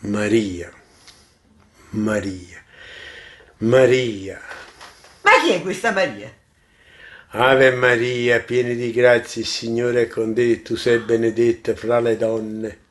Maria, Maria, Maria. Ma chi è questa Maria? Ave Maria, piena di grazie, il Signore è con te, tu sei benedetta fra le donne